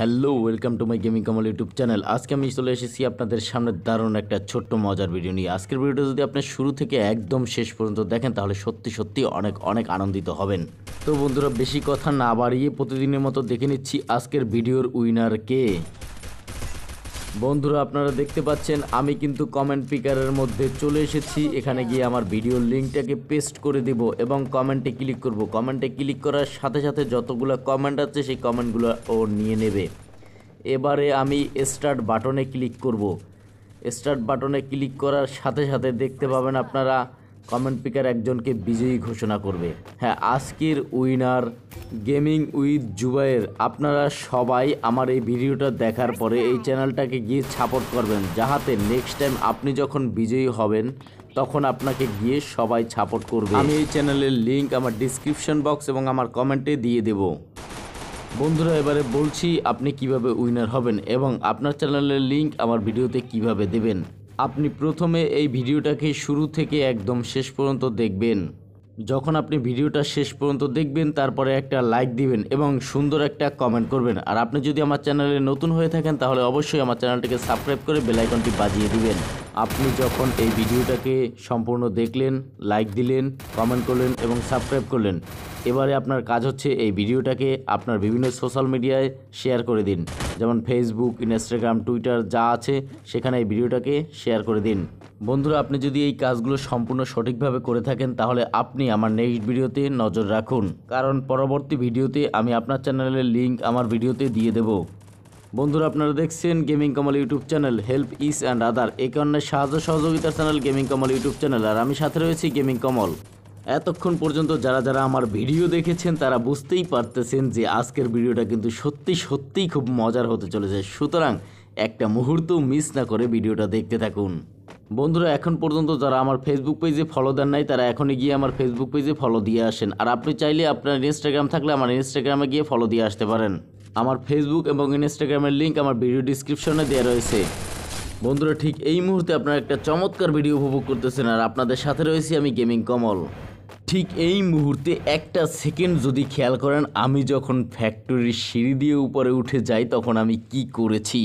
Hello welcome to my gaming Kamal YouTube channel আজকে আমি চলে এসেছি আপনাদের সামনে দারুণ একটা ছোট্ট মজার ভিডিও নিয়ে আজকের ভিডিওটা যদি আপনি শুরু থেকে একদম শেষ পর্যন্ত দেখেন তাহলে সত্যি সত্যি অনেক অনেক আনন্দিত হবেন তো বন্ধুরা বেশি কথা না বাড়িয়ে প্রতিদিনের মতো দেখে নিচ্ছি আজকের ভিডিওর উইনার কে বন্ধুরা আপনারা দেখতে পাচ্ছেন আমি কিন্তু কমেন্ট পিকারের মধ্যে চলে এসেছি এখানে গিয়ে আমার ভিডিও লিঙ্কটাকে পেস্ট করে দিব এবং কমেন্টে ক্লিক করব কমেন্টে ক্লিক করার সাথে সাথে যতগুলো কমেন্ট আছে সেই কমেন্টগুলো ও নিয়ে নেবে এবারে আমি স্টার্ট বাটনে ক্লিক করব স্টার্ট বাটনে ক্লিক করার সাথে সাথে দেখতে পাবেন আপনারা কমেন্ট পিকার একজনকে বিজয়ী ঘোষণা করবে হ্যাঁ আজকের উইনার গেমিং উইথ জুবাইয়ের আপনারা সবাই আমার এই ভিডিওটা দেখার পরে এই চ্যানেলটাকে গিয়ে সাপোর্ট করবেন যাহাতে নেক্সট টাইম আপনি যখন বিজয়ী হবেন তখন আপনাকে গিয়ে সবাই সাপোর্ট করবে আমি এই চ্যানেলের লিঙ্ক আমার ডিসক্রিপশন বক্স এবং আমার কমেন্টে দিয়ে দেব বন্ধুরা এবারে বলছি আপনি কিভাবে উইনার হবেন এবং আপনার চ্যানেলের লিঙ্ক আমার ভিডিওতে কিভাবে দেবেন আপনি প্রথমে এই ভিডিওটাকে শুরু থেকে একদম শেষ পর্যন্ত দেখবেন যখন আপনি ভিডিওটা শেষ পর্যন্ত দেখবেন তারপরে একটা লাইক দিবেন এবং সুন্দর একটা কমেন্ট করবেন আর আপনি যদি আমার চ্যানেলে নতুন হয়ে থাকেন তাহলে অবশ্যই আমার চ্যানেলটিকে সাবস্ক্রাইব করে বেলাইকনটি বাজিয়ে দিবেন আপনি যখন এই ভিডিওটাকে সম্পূর্ণ দেখলেন লাইক দিলেন কমেন্ট করলেন এবং সাবস্ক্রাইব করলেন এবারে আপনার কাজ হচ্ছে এই ভিডিওটাকে আপনার বিভিন্ন সোশ্যাল মিডিয়ায় শেয়ার করে দিন যেমন ফেসবুক ইনস্টাগ্রাম টুইটার যা আছে সেখানে এই ভিডিওটাকে শেয়ার করে দিন বন্ধুরা আপনি যদি এই কাজগুলো সম্পূর্ণ সঠিকভাবে করে থাকেন তাহলে আপনি আমার নেক্সট ভিডিওতে নজর রাখুন কারণ পরবর্তী ভিডিওতে আমি আপনার চ্যানেলের লিঙ্ক আমার ভিডিওতে দিয়ে দেবো বন্ধুরা আপনারা দেখছেন gaming Kamal YouTube channel help is and other এই কারণে সাহায্য সহযোগিতার channel gaming Kamal YouTube channel আর আমি সাথে রয়েছি গেমিং কমল এতক্ষণ পর্যন্ত যারা যারা আমার ভিডিও দেখেছেন তারা বুঝতেই পারতেছেন যে আজকের ভিডিওটা কিন্তু সত্যি সত্যিই খুব মজার হতে চলেছে সুতরাং একটা মুহূর্ত মিস না করে ভিডিওটা দেখতে থাকুন বন্ধুরা এখন পর্যন্ত যারা আমার ফেসবুক পেজে ফলো দেন নাই তারা এখনই গিয়ে আমার ফেসবুক পেজে ফলো দিয়ে আসেন আর আপনি চাইলে আপনার ইনস্টাগ্রাম থাকলে আমার ইনস্টাগ্রামে গিয়ে ফলো দিয়ে আসতে পারেন আমার ফেসবুক এবং ইনস্টাগ্রামের লিঙ্ক আমার ভিডিও ডিসক্রিপশনে দেওয়া রয়েছে বন্ধুরা ঠিক এই মুহূর্তে আপনারা একটা চমৎকার ভিডিও উপভোগ করতেছেন আর আপনাদের সাথে রয়েছি আমি গেমিং কমল ঠিক এই মুহূর্তে একটা সেকেন্ড যদি খেয়াল করেন আমি যখন ফ্যাক্টরির সিঁড়ি দিয়ে উপরে উঠে যাই তখন আমি কি করেছি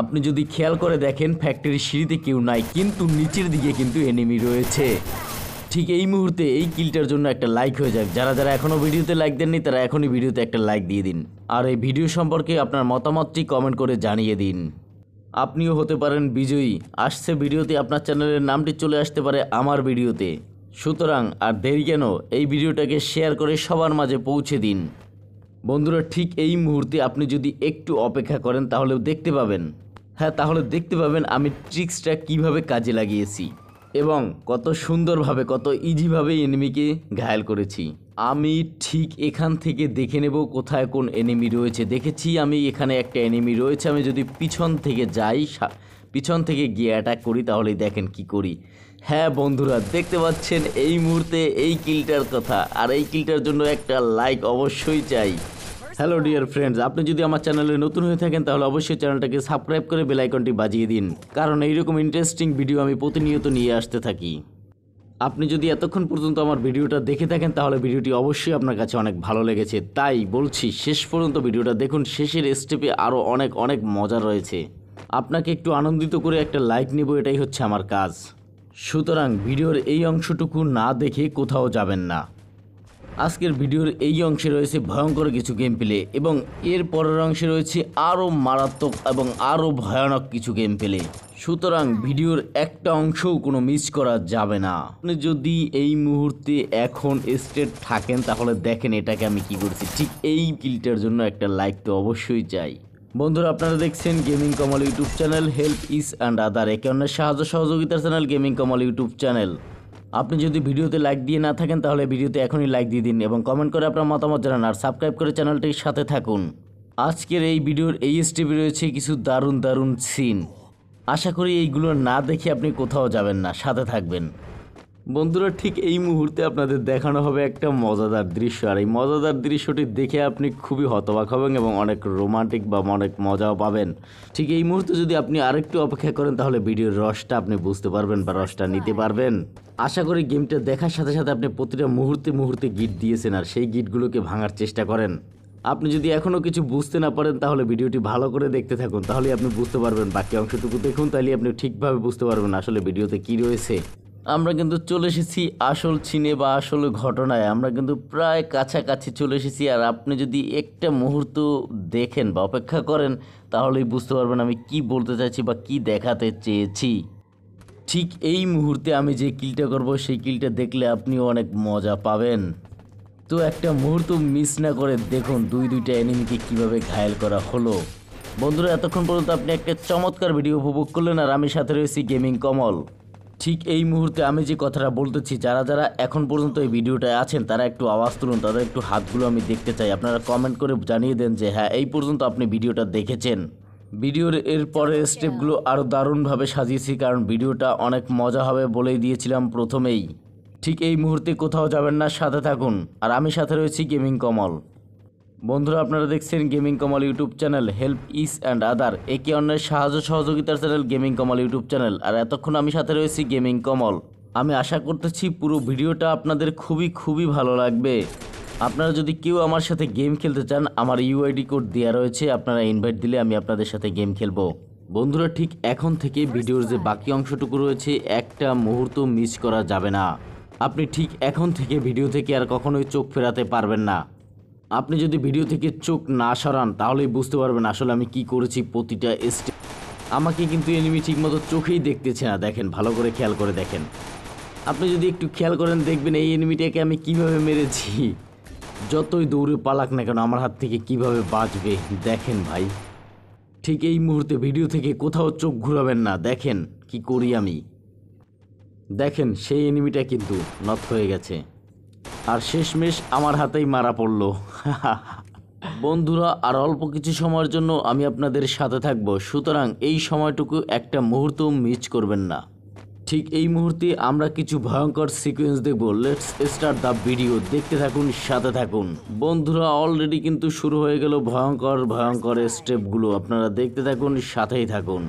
আপনি যদি খেয়াল করে দেখেন ফ্যাক্টরির সিঁড়িতে কেউ নাই কিন্তু নিচের দিকে কিন্তু এনিমি রয়েছে ঠিক এই মুহূর্তে এই কিলটার জন্য একটা লাইক হয়ে যাক যারা যারা এখনও ভিডিওতে লাইক দেননি তারা এখনই ভিডিওতে একটা লাইক দিয়ে দিন আর এই ভিডিও সম্পর্কে আপনার মতামতটি কমেন্ট করে জানিয়ে দিন আপনিও হতে পারেন বিজয়ী আসছে ভিডিওতে আপনার চ্যানেলের নামটি চলে আসতে পারে আমার ভিডিওতে সুতরাং আর দেরি কেন এই ভিডিওটাকে শেয়ার করে সবার মাঝে পৌঁছে দিন বন্ধুরা ঠিক এই মুহূর্তে আপনি যদি একটু অপেক্ষা করেন তাহলেও দেখতে পাবেন হ্যাঁ তাহলে দেখতে পাবেন আমি ট্রিক্সটা কিভাবে কাজে লাগিয়েছি এবং কত সুন্দরভাবে কত ইজিভাবে এনিমিকে ঘায়াল করেছি আমি ঠিক এখান থেকে দেখে নেব কোথায় কোন এনিমি রয়েছে দেখেছি আমি এখানে একটা এনিমি রয়েছে আমি যদি পিছন থেকে যাই পিছন থেকে গিয়ে অ্যাটাক করি তাহলেই দেখেন কি করি হ্যাঁ বন্ধুরা দেখতে পাচ্ছেন এই মুহূর্তে এই কিলটার কথা আর এই কিলটার জন্য একটা লাইক অবশ্যই চাই হ্যালো ডিয়ার ফ্রেন্ডস আপনি যদি আমার চ্যানেলে নতুন হয়ে থাকেন তাহলে অবশ্যই চ্যানেলটাকে সাবস্ক্রাইব করে বেলাইকনটি বাজিয়ে দিন কারণ এইরকম ইন্টারেস্টিং ভিডিও আমি প্রতিনিয়ত নিয়ে আসতে থাকি আপনি যদি এতক্ষণ পর্যন্ত আমার ভিডিওটা দেখে থাকেন তাহলে ভিডিওটি অবশ্যই আপনার কাছে অনেক ভালো লেগেছে তাই বলছি শেষ পর্যন্ত ভিডিওটা দেখুন শেষের স্টেপে আরও অনেক অনেক মজা রয়েছে আপনাকে একটু আনন্দিত করে একটা লাইক নেব এটাই হচ্ছে আমার কাজ সুতরাং ভিডিওর এই অংশটুকু না দেখে কোথাও যাবেন না আজকের ভিডিওর এই অংশে রয়েছে ভয়ঙ্কর কিছু গেম পেলে এবং এর পরের অংশে রয়েছে আরও মারাত্মক এবং আরও ভয়ানক কিছু গেম পেলে সুতরাং ভিডিওর একটা অংশও কোনো মিস করা যাবে না আপনি যদি এই মুহূর্তে এখন স্টেট থাকেন তাহলে দেখেন এটাকে আমি কি করছি ঠিক এই কিলটার জন্য একটা লাইক তো অবশ্যই চাই বন্ধুরা আপনারা দেখছেন gaming Kamal YouTube channel help is and other একে অন্যের সাহায্য সহযোগিতার channel gaming Kamal YouTube channel আপনি যদি ভিডিওতে লাইক দিয়ে না থাকেন তাহলে ভিডিওতে এখনই লাইক দিয়ে দিন এবং কমেন্ট করে আপনার মতামত জানান আর সাবস্ক্রাইব করে চ্যানেলটির সাথে থাকুন আজকের এই ভিডিওর এই স্টেপে রয়েছে কিছু দারুণ দারুণ সিন আশা করি এইগুলো না দেখে আপনি কোথাও যাবেন না সাথে থাকবেন বন্ধুরা ঠিক এই মুহূর্তে আপনাদের দেখানো হবে একটা মজাদার দৃশ্য আর এই মজাদার দৃশ্যটি দেখে আপনি খুবই হতবাক হবেন এবং অনেক রোমান্টিক বা অনেক মজাও পাবেন ঠিক এই মুহূর্তে যদি আপনি আরেকটু অপেক্ষা করেন তাহলে ভিডিওর রসটা আপনি বুঝতে পারবেন বা রসটা নিতে পারবেন আশা করি গেমটা দেখার সাথে সাথে আপনি প্রতিটা মুহূর্তে মুহূর্তে গিট দিয়েছেন আর সেই গিটগুলোকে ভাঙার চেষ্টা করেন আপনি যদি এখনও কিছু বুঝতে না পারেন তাহলে ভিডিওটি ভালো করে দেখতে থাকুন তাহলে আপনি বুঝতে পারবেন বাকি অংশটুকু দেখুন তাহলে আপনি ঠিকভাবে বুঝতে পারবেন আসলে ভিডিওতে কি রয়েছে আমরা কিন্তু চলে এসেছি আসল চিনে বা আসল ঘটনায় আমরা কিন্তু প্রায় কাছাকাছি চলে এসেছি আর আপনি যদি একটা মুহূর্ত দেখেন বা অপেক্ষা করেন তাহলেই বুঝতে পারবেন আমি কি বলতে চাইছি বা কি দেখাতে চেয়েছি ঠিক এই মুহূর্তে আমি যে কিলটা করব সেই কিলটা দেখলে আপনিও অনেক মজা পাবেন তো একটা মুহূর্ত মিস না করে দেখুন দুই দুইটা এনিমিকে কিভাবে ঘায়াল করা হলো বন্ধুরা এতক্ষণ পর্যন্ত আপনি একটা চমৎকার ভিডিও উপভোগ করলেন আর আমি সাথে রয়েছি গেমিং কমল ঠিক এই মুহূর্তে আমি যে কথাটা বলতেছি যারা যারা এখন পর্যন্ত এই ভিডিওটায় আছেন তারা একটু আওয়াজ তুলুন তাদের একটু হাতগুলো আমি দেখতে চাই আপনারা কমেন্ট করে জানিয়ে দেন যে হ্যাঁ এই পর্যন্ত আপনি ভিডিওটা দেখেছেন ভিডিওর এর পরের স্টেপগুলো আচ্ছা। আরও দারুণভাবে সাজিয়েছি কারণ ভিডিওটা অনেক মজা হবে বলেই দিয়েছিলাম প্রথমেই ঠিক এই মুহূর্তে কোথাও যাবেন না সাথে থাকুন আর আমি সাথে রয়েছি গেমিং কমল বন্ধুরা আপনারা দেখছেন gaming Kamal YouTube channel help is and other একে অন্যের সাহায্য সহযোগিতার channel gaming Kamal YouTube channel আর এতক্ষণ আমি সাথে রয়েছি গেমিং কমল আমি আশা করতেছি পুরো ভিডিওটা আপনাদের খুবই খুবই ভালো লাগবে আপনারা যদি কেউ আমার সাথে গেম খেলতে চান আমার ইউআইডি কোড দেওয়া রয়েছে আপনারা ইনভাইট দিলে আমি আপনাদের সাথে গেম খেলবো বন্ধুরা ঠিক এখন থেকে ভিডিওর যে বাকি অংশটুকু রয়েছে একটা মুহূর্ত মিস করা যাবে না আপনি ঠিক এখন থেকে ভিডিও থেকে আর কখনোই চোখ ফেরাতে পারবেন না আপনি যদি ভিডিও থেকে চোখ না সরান তাহলেই বুঝতে পারবেন আসলে আমি কি করেছি প্রতিটা স্টেপ আমাকে কিন্তু এনিমি ঠিকমতো চোখেই দেখতেছে না দেখেন ভালো করে খেয়াল করে দেখেন আপনি যদি একটু খেয়াল করেন দেখবেন এই এনিমিটাকে আমি কিভাবে মেরেছি যতই দৌড়ে পালাক না কেন আমার হাত থেকে কিভাবে বাঁচবে দেখেন ভাই ঠিক এই মুহূর্তে ভিডিও থেকে কোথাও চোখ ঘুরাবেন না দেখেন কি করি আমি দেখেন সেই এনিমিটা কিন্তু নথ হয়ে গেছে আর শেষমেশ আমার হাতেই মারা পড়ল বন্ধুরা আর অল্প কিছু সময়ের জন্য আমি আপনাদের সাথে থাকব সুতরাং এই সময়টুকু একটা মুহূর্ত মিস করবেন না ঠিক এই মুহূর্তে আমরা কিছু ভয়ঙ্কর সিকোয়েন্স দেখব লেটস স্টার্ট দ্য ভিডিও দেখতে থাকুন সাথে থাকুন বন্ধুরা অলরেডি কিন্তু শুরু হয়ে গেল ভয়ঙ্কর ভয়ঙ্কর স্টেপগুলো আপনারা দেখতে থাকুন সাথেই থাকুন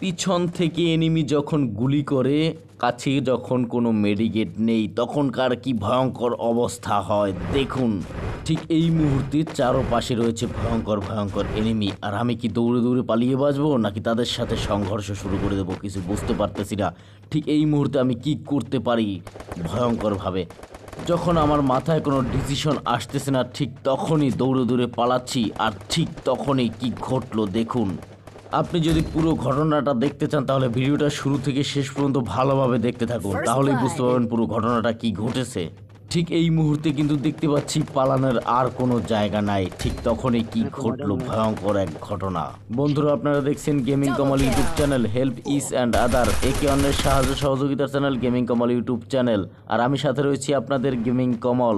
পিছন থেকে এনিমি যখন গুলি করে কাছে যখন কোনো মেডিকেট নেই তখনকার কি ভয়ঙ্কর অবস্থা হয় দেখুন ঠিক এই মুহূর্তে চারোপাশে রয়েছে ভয়ঙ্কর ভয়ঙ্কর এনিমি আর আমি কি দৌড়ে দৌড়ে পালিয়ে বাঁচবো নাকি তাদের সাথে সংঘর্ষ শুরু করে দেবো কিছু বুঝতে পারতেছি না ঠিক এই মুহূর্তে আমি কি করতে পারি ভয়ঙ্করভাবে যখন আমার মাথায় কোনো ডিসিশন আসতেছে না ঠিক তখনই দৌড়ে দৌড়ে পালাচ্ছি আর ঠিক তখনই কি ঘটলো দেখুন আপনি যদি পুরো ঘটনাটা দেখতে চান তাহলে ভিডিওটা শুরু থেকে শেষ পর্যন্ত ভালোভাবে দেখতে থাকুন তাহলেই বুঝতে পারবেন পুরো ঘটনাটা কি ঘটেছে ঠিক এই মুহূর্তে কিন্তু দেখতে পাচ্ছি পালানোর আর কোনো জায়গা নাই ঠিক তখনই কি ঘটলো ভয়ঙ্কর এক ঘটনা বন্ধুরা আপনারা দেখছেন gaming Kamal YouTube channel help is and other একে অন্যের সাহায্য সহযোগিতার channel gaming Kamal YouTube channel আর আমি সাথে রয়েছি আপনাদের গেমিং কমল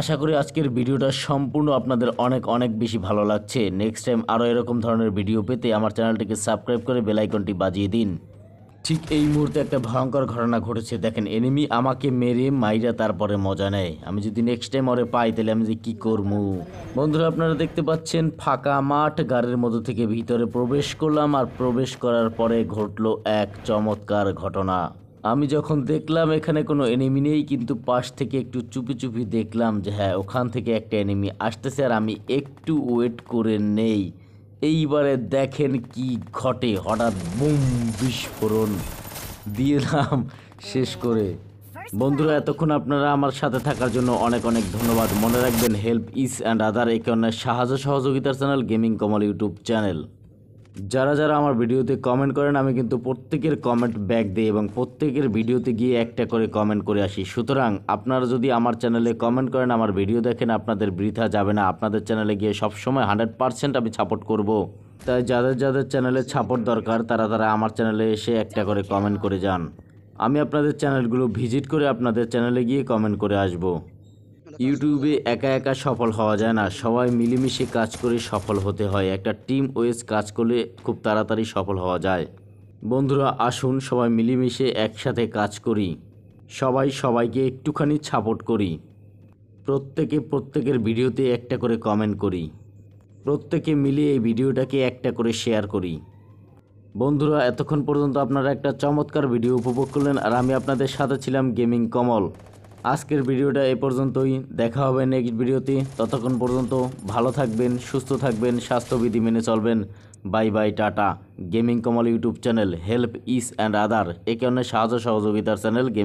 আশা করি আজকের ভিডিওটা সম্পূর্ণ আপনাদের অনেক অনেক বেশি ভালো লাগছে নেক্সট টাইম আরও এরকম ধরনের ভিডিও পেতে আমার চ্যানেলটিকে সাবস্ক্রাইব করে বেলাইকনটি বাজিয়ে দিন ঠিক এই মুহূর্তে একটা ভয়ঙ্কর ঘটনা ঘটেছে দেখেন এনিমি আমাকে মেরে মাইরা তারপরে মজা নেয় আমি যদি নেক্সট টাইম ওরে পাই তাহলে আমি যে কী করবো বন্ধুরা আপনারা দেখতে পাচ্ছেন ফাঁকা মাঠ গাড়ির মধ্যে থেকে ভিতরে প্রবেশ করলাম আর প্রবেশ করার পরে ঘটলো এক চমৎকার ঘটনা আমি যখন দেখলাম এখানে কোনো এনিমি নেই কিন্তু পাশ থেকে একটু চুপি চুপি দেখলাম যে হ্যাঁ ওখান থেকে একটা এনিমি আসতেছে আর আমি একটু ওয়েট করে নেই এইবারে দেখেন কি ঘটে হঠাৎ বুম বিস্ফোরণ দিলাম শেষ করে বন্ধুরা এতক্ষণ আপনারা আমার সাথে থাকার জন্য অনেক অনেক ধন্যবাদ মনে রাখবেন হেল্প ইস অ্যান্ড আদার একে অন্যের সাহায্য সহযোগিতার channel gaming Kamal YouTube channel যারা যারা আমার ভিডিওতে কমেন্ট করেন আমি কিন্তু প্রত্যেকের কমেন্ট ব্যাক দিই এবং প্রত্যেকের ভিডিওতে গিয়ে একটা করে কমেন্ট করে আসি সুতরাং আপনারা যদি আমার চ্যানেলে কমেন্ট করেন আমার ভিডিও দেখেন আপনাদের বৃথা যাবে না আপনাদের চ্যানেলে গিয়ে সবসময় হান্ড্রেড পারসেন্ট আমি সাপোর্ট করব। তাই যাদের যাদের চ্যানেলে সাপোর্ট দরকার তারা তারা আমার চ্যানেলে এসে একটা করে কমেন্ট করে যান আমি আপনাদের চ্যানেলগুলো ভিজিট করে আপনাদের চ্যানেলে গিয়ে কমেন্ট করে আসবো ইউটিউবে একা একা সফল হওয়া যায় না সবাই মিলেমিশে কাজ করে সফল হতে হয় একটা টিম ওয়েজ কাজ করলে খুব তাড়াতাড়ি সফল হওয়া যায় বন্ধুরা আসুন সবাই মিলেমিশে একসাথে কাজ করি সবাই সবাইকে একটুখানি সাপোর্ট করি প্রত্যেকে প্রত্যেকের ভিডিওতে একটা করে কমেন্ট করি প্রত্যেকে মিলে এই ভিডিওটাকে একটা করে শেয়ার করি বন্ধুরা এতক্ষণ পর্যন্ত আপনারা একটা চমৎকার ভিডিও উপভোগ করলেন আর আমি আপনাদের সাথে ছিলাম গেমিং কমল আজকের ভিডিওটা এ পর্যন্তই দেখা হবে নেক্সট ভিডিওতে ততক্ষণ পর্যন্ত ভালো থাকবেন সুস্থ থাকবেন স্বাস্থ্যবিধি মেনে চলবেন bye bye tata gaming Kamal YouTube channel help is and other একে অন্যের সাহায্য সহযোগিতার চ্যানেল গেম